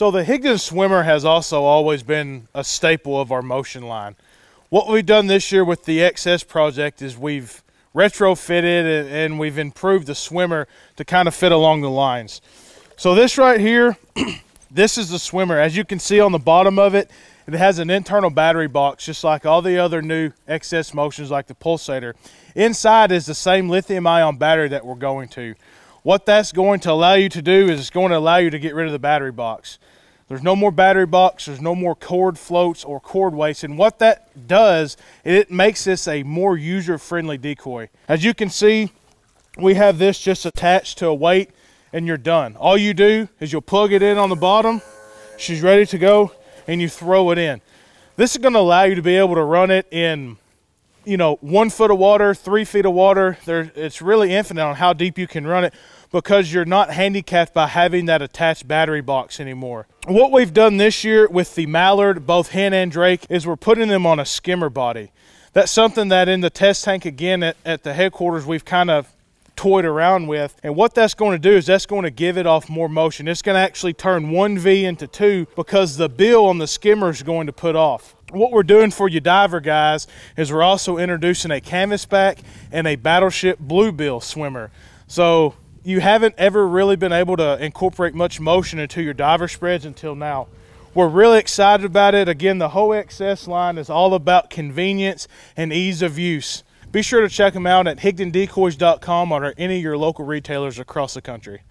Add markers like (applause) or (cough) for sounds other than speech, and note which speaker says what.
Speaker 1: So the Higgins Swimmer has also always been a staple of our motion line. What we've done this year with the XS project is we've retrofitted and we've improved the swimmer to kind of fit along the lines. So this right here, (clears throat) this is the swimmer. As you can see on the bottom of it, it has an internal battery box just like all the other new XS motions like the Pulsator. Inside is the same lithium ion battery that we're going to. What that's going to allow you to do is it's going to allow you to get rid of the battery box. There's no more battery box, there's no more cord floats or cord weights. And what that does, it makes this a more user-friendly decoy. As you can see, we have this just attached to a weight and you're done. All you do is you'll plug it in on the bottom, she's ready to go, and you throw it in. This is gonna allow you to be able to run it in you know, one foot of water, three feet of water. There, it's really infinite on how deep you can run it because you're not handicapped by having that attached battery box anymore. What we've done this year with the Mallard, both Hen and Drake, is we're putting them on a skimmer body. That's something that in the test tank, again, at, at the headquarters, we've kind of toyed around with. And what that's going to do is that's going to give it off more motion. It's going to actually turn one V into two because the bill on the skimmer is going to put off. What we're doing for you diver guys is we're also introducing a canvasback and a battleship bluebill swimmer. So you haven't ever really been able to incorporate much motion into your diver spreads until now. We're really excited about it. Again, the whole XS line is all about convenience and ease of use. Be sure to check them out at higdondecoys.com or at any of your local retailers across the country.